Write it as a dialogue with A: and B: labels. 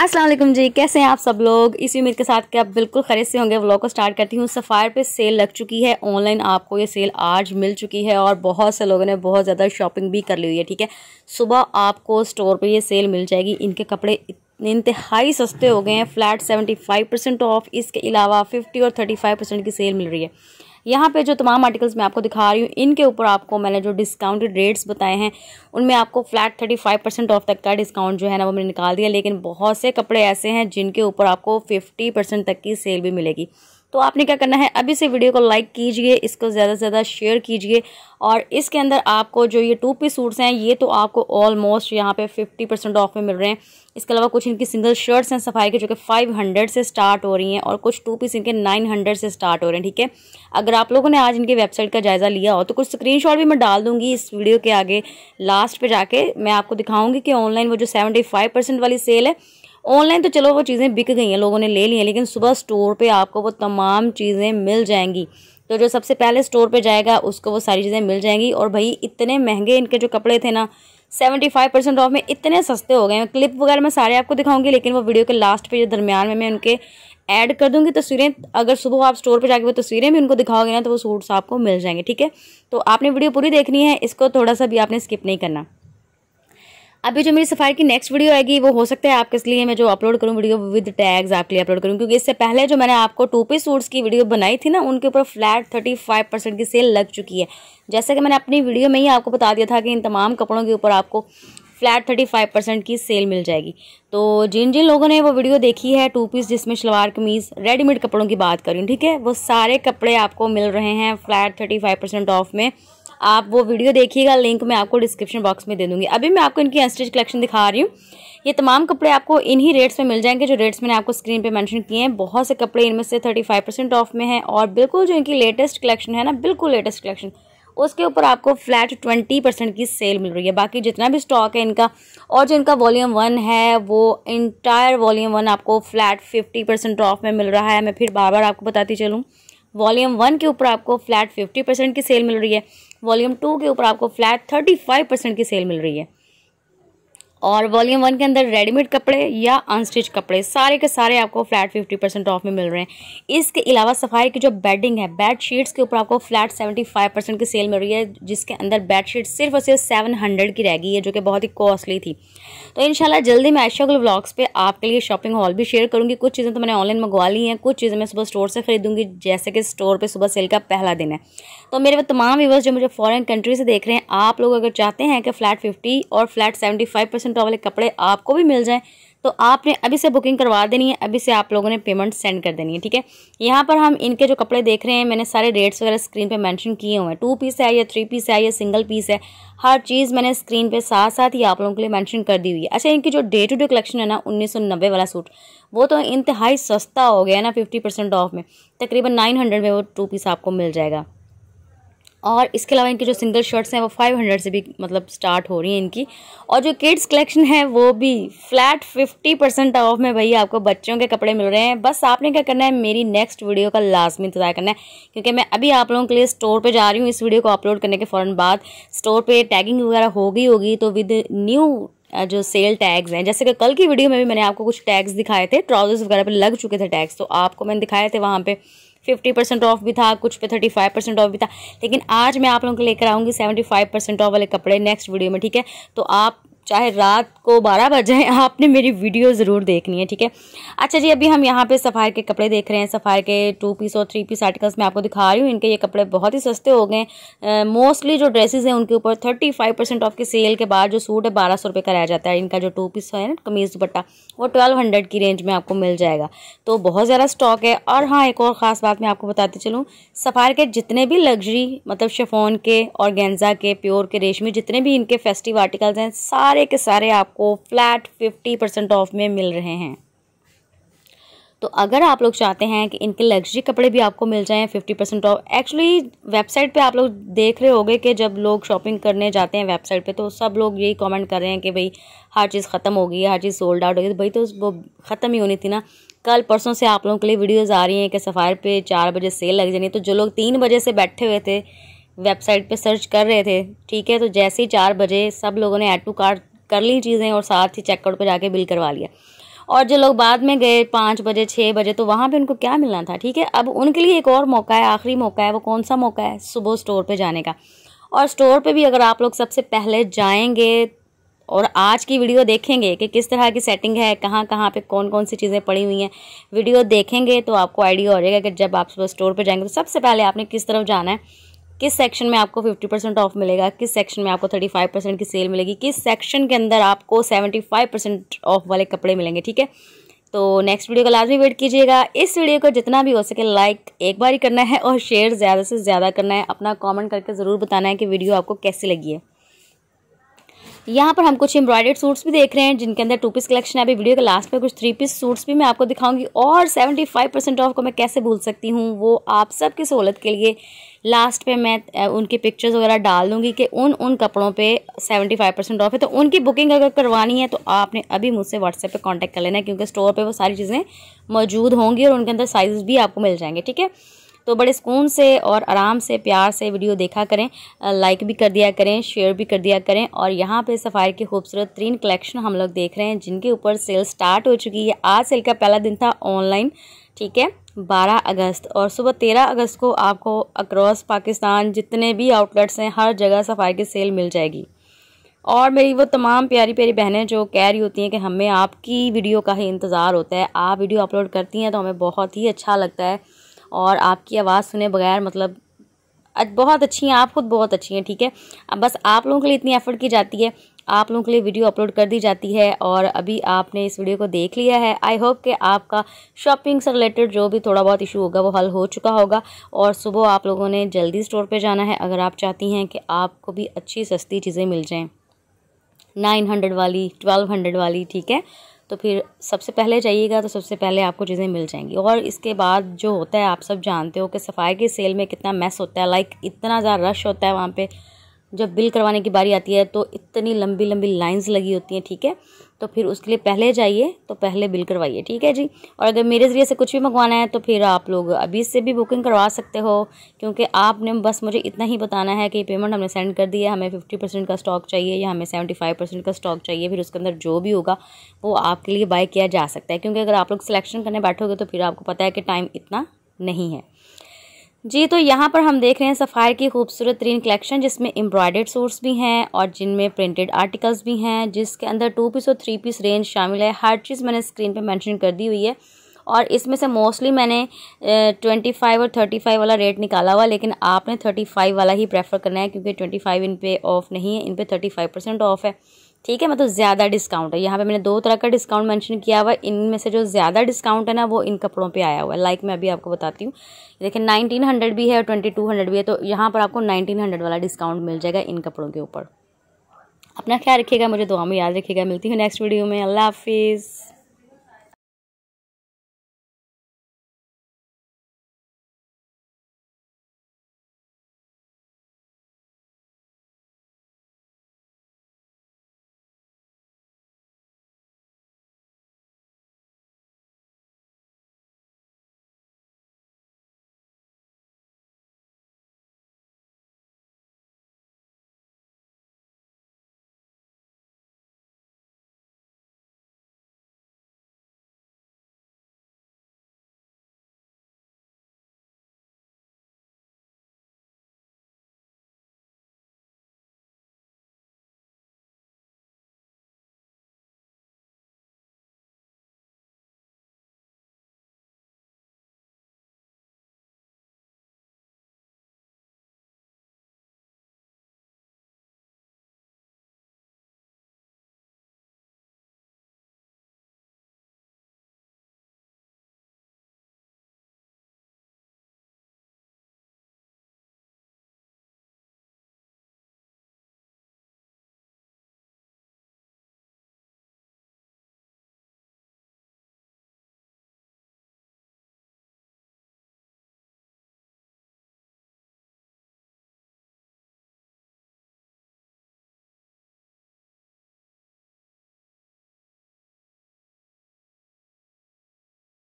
A: असलम जी कैसे हैं आप सब लोग इसी उम्मीद के साथ कि आप बिल्कुल खरीद से होंगे व्लॉग को स्टार्ट करती हूँ सफ़ायर पे सेल लग चुकी है ऑनलाइन आपको ये सेल आज मिल चुकी है और बहुत से लोगों ने बहुत ज़्यादा शॉपिंग भी कर ली हुई है ठीक है सुबह आपको स्टोर पे ये सेल मिल जाएगी इनके कपड़े इंतहाई सस्ते हो गए हैं flat seventy five percent off इसके अलावा फिफ्टी और थर्टी फाइव परसेंट की सेल मिल रही है यहाँ पे जो तमाम आर्टिकल्स मैं आपको दिखा रही हूँ इनके ऊपर आपको मैंने जो डिस्काउंटेड रेट्स बताए हैं उनमें आपको flat thirty five percent off तक का डिस्काउंट जो है ना वो मैंने निकाल दिया लेकिन बहुत से कपड़े ऐसे हैं जिनके ऊपर आपको फिफ्टी परसेंट तक की सेल भी मिलेगी तो आपने क्या करना है अभी से वीडियो को लाइक कीजिए इसको ज़्यादा से ज़्यादा शेयर कीजिए और इसके अंदर आपको जो ये टू पीस सूट्स हैं ये तो आपको ऑलमोस्ट यहाँ पे फिफ्टी परसेंट ऑफ में मिल रहे हैं इसके अलावा कुछ इनकी सिंगल शर्ट्स हैं सफाई के जो कि फाइव हंड्रेड से स्टार्ट हो रही हैं और कुछ टू पीस इनके नाइन हंड्रेड से स्टार्ट हो रहे हैं ठीक है अगर आप लोगों ने आज इनके वेबसाइट का जायज़ा लिया हो तो कुछ शॉट भी मैं डाल दूंगी इस वीडियो के आगे लास्ट पर जाके मैं आपको दिखाऊंगी कि ऑनलाइन वो जो सेवेंटी फाइव परसेंट वाली सेल है ऑनलाइन तो चलो वो चीज़ें बिक गई हैं लोगों ने ले ली हैं लेकिन सुबह स्टोर पे आपको वो तमाम चीज़ें मिल जाएंगी तो जो सबसे पहले स्टोर पे जाएगा उसको वो सारी चीज़ें मिल जाएंगी और भाई इतने महंगे इनके जो कपड़े थे ना सेवेंटी फाइव परसेंट ऑफ में इतने सस्ते हो गए हैं क्लिप वगैरह मैं सारे आपको दिखाऊंगी लेकिन वो वीडियो के लास्ट पे जो दरमियान में मैं उनके ऐड कर दूंगी तस्वीरें अगर सुबह आप स्टोर पे जाके वो तस्वीरें भी उनको दिखाओगे ना तो वो सूट्स आपको मिल जाएंगे ठीक है तो आपने वीडियो पूरी देखनी है इसको थोड़ा सा भी आपने स्किप नहीं करना अभी जो मेरी सफारी की नेक्स्ट वीडियो आएगी वो हो सकता है आपके लिए मैं जो अपलोड करूँ वीडियो विद टैग्स आपके लिए अपलोड करूँ क्योंकि इससे पहले जो मैंने आपको टू पीस सूट्स की वीडियो बनाई थी ना उनके ऊपर फ्लैट थर्टी फाइव परसेंट की सेल लग चुकी है जैसा कि मैंने अपनी वीडियो में ही आपको बता दिया था कि इन तमाम कपड़ों के ऊपर आपको फ्लैट थर्टी फाइव परसेंट की सेल मिल जाएगी तो जिन जिन लोगों ने वो वीडियो देखी है टू पीस जिसमें शलवार कमीज़ रेडीमेड कपड़ों की बात करूँ ठीक है वो सारे कपड़े आपको मिल रहे हैं flat thirty five percent off में आप वो वीडियो देखिएगा लिंक मैं आपको डिस्क्रिप्शन बॉक्स में दे दूँगी अभी मैं आपको इनकी अनस्टिच कलेक्शन दिखा रही हूँ ये तमाम कपड़े आपको इन्हीं रेट्स में मिल जाएंगे जो रेट्स मैंने आपको स्क्रीन पे मेंशन किए हैं बहुत से कपड़े इनमें से थर्टी फाइव परसेंट ऑफ में हैं और बिल्कुल जो इनकी लेटेस्ट कलेक्शन है ना बिल्कुल लेटेस्ट कलेक्शन उसके ऊपर आपको फ्लैट ट्वेंटी परसेंट की सेल मिल रही है बाकी जितना भी स्टॉक है इनका और जो इनका वॉल्यूम वन है वो इंटायर वॉल्यूम वन आपको फ्लैट फिफ्टी परसेंट ऑफ में मिल रहा है मैं फिर बार बार आपको बताती चलूँ वॉल्यूम वन के ऊपर आपको फ्लैट फिफ्टी परसेंट की सेल मिल रही है वॉल्यूम टू के ऊपर आपको फ्लैट थर्टी फाइव परसेंट की सेल मिल रही है और वॉल्यूम वन के अंदर रेडीमेड कपड़े या अनस्टिच कपड़े सारे के सारे आपको फ्लैट फिफ्टी परसेंट ऑफ में मिल रहे हैं इसके अलावा सफाई की जो बेडिंग है बेड शीट्स के ऊपर आपको फ्लैट सेवेंटी फाइव परसेंट की सेल मिल रही है जिसके अंदर बेड शीट सिर्फ और सिर्फ सेवन हंड्रेड की रह गई है जो कि बहुत ही कॉस्टली थी तो इनशाला जल्दी मैं ऐशा ब्लॉग्स पर आपके लिए शॉपिंग हॉल भी शेयर करूँगी कुछ चीज़ें तो मैंने ऑनलाइन मंगवा ली हैं कुछ चीज़ें मैं सुबह स्टोर से खरीदूँगी जैसे कि स्टोर पर सुबह सेल का पहला दिन है तो मेरे वो तमाम व्यवर्स जो मुझे फॉरन कंट्री से देख रहे हैं आप लोग अगर चाहते हैं कि फ्लैट फिफ्टी और फ्लैट सेवेंटी फाइव परसेंट सुंटरा वाले कपड़े आपको भी मिल जाएं तो आपने अभी से बुकिंग करवा देनी है अभी से आप लोगों ने पेमेंट सेंड कर देनी है ठीक है यहाँ पर हम इनके जो कपड़े देख रहे हैं मैंने सारे रेट्स वगैरह स्क्रीन पे मेंशन किए हुए हैं टू पीस है या थ्री पीस है या सिंगल पीस है हर चीज़ मैंने स्क्रीन पे साथ साथ ही आप लोगों के लिए मेंशन कर दी हुई है अच्छा इनकी जो डे टू डे कलेक्शन है ना उन्नीस वाला सूट वो तो इंतहाई सस्ता हो गया है ना फिफ्टी ऑफ में तकरीबन नाइन में वो टू पीस आपको मिल जाएगा और इसके अलावा इनके जो सिंगल शर्ट्स हैं वो 500 से भी मतलब स्टार्ट हो रही हैं इनकी और जो किड्स कलेक्शन है वो भी फ्लैट 50 परसेंट ऑफ में भाई आपको बच्चों के कपड़े मिल रहे हैं बस आपने क्या करना है मेरी नेक्स्ट वीडियो का लाजमी इंतजार करना है क्योंकि मैं अभी आप लोगों के लिए स्टोर पर जा रही हूँ इस वीडियो को अपलोड करने के फ़ौरन बाद स्टोर पर टैगिंग वगैरह हो गई होगी तो विद न्यू जो सेल टैग्स हैं जैसे कि कल की वीडियो में भी मैंने आपको कुछ टैग्स दिखाए थे ट्राउजर्स वगैरह पर लग चुके थे टैग्स तो आपको मैंने दिखाए थे वहाँ पर फिफ्टी परसेंट ऑफ भी था कुछ पे थर्टी फाइव परसेंट ऑफ भी था लेकिन आज मैं आप लोगों को लेकर आऊँगी सेवेंटी फाइव परसेंट ऑफ वाले कपड़े नेक्स्ट वीडियो में ठीक है तो आप चाहे रात को बारह बजे आपने मेरी वीडियो ज़रूर देखनी है ठीक है अच्छा जी अभी हम यहाँ पे सफ़ार के कपड़े देख रहे हैं सफ़ार के टू पीस और थ्री पीस आर्टिकल्स मैं आपको दिखा रही हूँ इनके ये कपड़े बहुत ही सस्ते हो गए मोस्टली जो ड्रेसेस हैं उनके ऊपर थर्टी फाइव परसेंट ऑफ के सेल के बाद जो सूट है बारह सौ रुपये कराया जाता है इनका जो टू पीस है ना कमीज़ दुपट्टा वो ट्वेल्व हंड्रेड की रेंज में आपको मिल जाएगा तो बहुत ज़्यादा स्टॉक है और हाँ एक और ख़ास बात मैं आपको बताती चलूँ सफ़ार के जितने भी लग्जरी मतलब शेफोन के और गेंजा के प्योर के रेशमी जितने भी इनके फेस्टिव आर्टिकल्स हैं सारे सारे के सारे आपको फ्लैट फिफ्टी परसेंट ऑफ में मिल रहे हैं तो अगर आप लोग चाहते हैं कि इनके लग्जरी कपड़े भी आपको मिल जाएं fifty percent off actually website पे आप लोग देख रहे होंगे कि जब लोग शॉपिंग करने जाते हैं वेबसाइट पे तो सब लोग यही कमेंट कर रहे हैं कि भाई हर चीज़ ख़त्म हो गई है हर चीज़ सोल्ड आउट हो गई तो भाई तो वो ख़त्म ही होनी थी ना कल परसों से आप लोगों के लिए वीडियोज़ आ रही हैं कि सफ़ायर पे चार बजे सेल लग जानी तो जो लोग तीन बजे से बैठे हुए थे वेबसाइट पे सर्च कर रहे थे ठीक है तो जैसे ही चार बजे सब लोगों ने ऐड टू कार्ड कर ली चीज़ें और साथ ही चेकआउट पर जाके बिल करवा लिया और जो लोग बाद में गए पाँच बजे छः बजे तो वहाँ पे उनको क्या मिलना था ठीक है अब उनके लिए एक और मौका है आखिरी मौका है वो कौन सा मौका है सुबह स्टोर पे जाने का और स्टोर पे भी अगर आप लोग सबसे पहले जाएंगे और आज की वीडियो देखेंगे कि किस तरह की सेटिंग है कहाँ कहाँ पे कौन कौन सी चीज़ें पड़ी हुई हैं वीडियो देखेंगे तो आपको आइडिया हो जाएगा कि जब आप सुबह स्टोर पर जाएंगे तो सबसे पहले आपने किस तरफ जाना है किस सेक्शन में आपको फिफ्टी परसेंट ऑफ मिलेगा किस सेक्शन में आपको थर्टी फाइव परसेंट की सेल मिलेगी किस सेक्शन के अंदर आपको सेवेंटी फाइव परसेंट ऑफ वाले कपड़े मिलेंगे ठीक है तो नेक्स्ट वीडियो का लाजमी वेट कीजिएगा इस वीडियो को जितना भी हो सके लाइक एक बार ही करना है और शेयर ज़्यादा से ज़्यादा करना है अपना कॉमेंट करके ज़रूर बताना है कि वीडियो आपको कैसी लगी है यहाँ पर हम कुछ एम्ब्रॉयडर्ड सूट्स भी देख रहे हैं जिनके अंदर टू पीस कलेक्शन है अभी वीडियो के लास्ट में कुछ थ्री पीस सूट्स भी मैं आपको दिखाऊंगी और सेवेंटी फाइव परसेंट ऑफ को मैं कैसे भूल सकती हूँ वो आप सबकी सहूलत के लिए लास्ट पे मैं उनकी पिक्चर्स वगैरह डाल दूँगी कि उन उन कपड़ों पे सेवेंटी फाइव परसेंट ऑफ है तो उनकी बुकिंग अगर करवानी है तो आपने अभी मुझसे व्हाट्सएप पे कांटेक्ट कर लेना है क्योंकि स्टोर पे वो सारी चीज़ें मौजूद होंगी और उनके अंदर साइज़ भी आपको मिल जाएंगे ठीक है तो बड़े सुकून से और आराम से प्यार से वीडियो देखा करें लाइक भी कर दिया करें शेयर भी कर दिया करें और यहाँ पे सफ़ायर की खूबसूरत तीन कलेक्शन हम लोग देख रहे हैं जिनके ऊपर सेल स्टार्ट हो चुकी है आज सेल का पहला दिन था ऑनलाइन ठीक है 12 अगस्त और सुबह 13 अगस्त को आपको अक्रॉस पाकिस्तान जितने भी आउटलेट्स हैं हर जगह सफाई की सेल मिल जाएगी और मेरी वो तमाम प्यारी प्यारी बहनें जो कह रही होती हैं कि हमें आपकी वीडियो का ही इंतज़ार होता है आप वीडियो अपलोड करती हैं तो हमें बहुत ही अच्छा लगता है और आपकी आवाज़ सुने बगैर मतलब बहुत अच्छी हैं आप खुद बहुत अच्छी हैं ठीक है अब बस आप लोगों के लिए इतनी एफर्ट की जाती है आप लोगों के लिए वीडियो अपलोड कर दी जाती है और अभी आपने इस वीडियो को देख लिया है आई होप कि आपका शॉपिंग से रिलेटेड जो भी थोड़ा बहुत इशू होगा वो हल हो चुका होगा और सुबह आप लोगों ने जल्दी स्टोर पर जाना है अगर आप चाहती हैं कि आपको भी अच्छी सस्ती चीज़ें मिल जाएँ नाइन हंड्रेड वाली ट्वेल्व हंड्रेड वाली ठीक है तो फिर सबसे पहले जाइएगा तो सबसे पहले आपको चीज़ें मिल जाएंगी और इसके बाद जो होता है आप सब जानते हो कि सफाई के सेल में कितना मैस होता है लाइक इतना ज़्यादा रश होता है वहाँ पर जब बिल करवाने की बारी आती है तो इतनी लंबी लंबी लाइंस लगी होती हैं ठीक है तो फिर उसके लिए पहले जाइए तो पहले बिल करवाइए ठीक है जी और अगर मेरे ज़रिए से कुछ भी मंगवाना है तो फिर आप लोग अभी से भी बुकिंग करवा सकते हो क्योंकि आपने बस मुझे इतना ही बताना है कि पेमेंट हमने सेंड कर दिया हमें फिफ्टी परसेंट का स्टॉक चाहिए या हमें सेवेंटी फाइव परसेंट का स्टॉक चाहिए फिर उसके अंदर जो भी होगा वो आपके लिए बाय किया जा सकता है क्योंकि अगर आप लोग सिलेक्शन करने बैठोगे तो फिर आपको पता है कि टाइम इतना नहीं है जी तो यहाँ पर हम देख रहे हैं सफ़ायर की खूबसूरत तीन कलेक्शन जिसमें एम्ब्रॉयडर्ड सूट्स भी हैं और जिनमें प्रिंटेड आर्टिकल्स भी हैं जिसके अंदर टू पीस और थ्री पीस रेंज शामिल है हर चीज़ मैंने स्क्रीन पे मेंशन कर दी हुई है और इसमें से मोस्टली मैंने ट्वेंटी फाइव और थर्टी फाइव वाला रेट निकाला हुआ लेकिन आपने थर्टी फाइव वाला ही प्रेफर करना है क्योंकि ट्वेंटी फाइव इन पे ऑफ़ नहीं है इन पे थर्टी फाइव परसेंट ऑफ़ है ठीक है मतलब ज़्यादा डिस्काउंट है यहाँ पे मैंने दो तरह का डिस्काउंट मेंशन किया हुआ है इनमें से जो ज़्यादा डिस्काउंट है ना वो इन कपड़ों पे आया हुआ है लाइक मैं अभी आपको बताती हूँ देखिए नाइनटीन हंड्रेड भी है और ट्वेंटी टू हंड्रेड भी है तो यहाँ पर आपको नाइनटीन हंड्रेड वाला डिस्काउंट मिल जाएगा इन कपड़ों के ऊपर अपना ख्याल रखिएगा मुझे दुआ में याद रखिएगा मिलती हूँ नेक्स्ट वीडियो में अल्लाह हाफिज़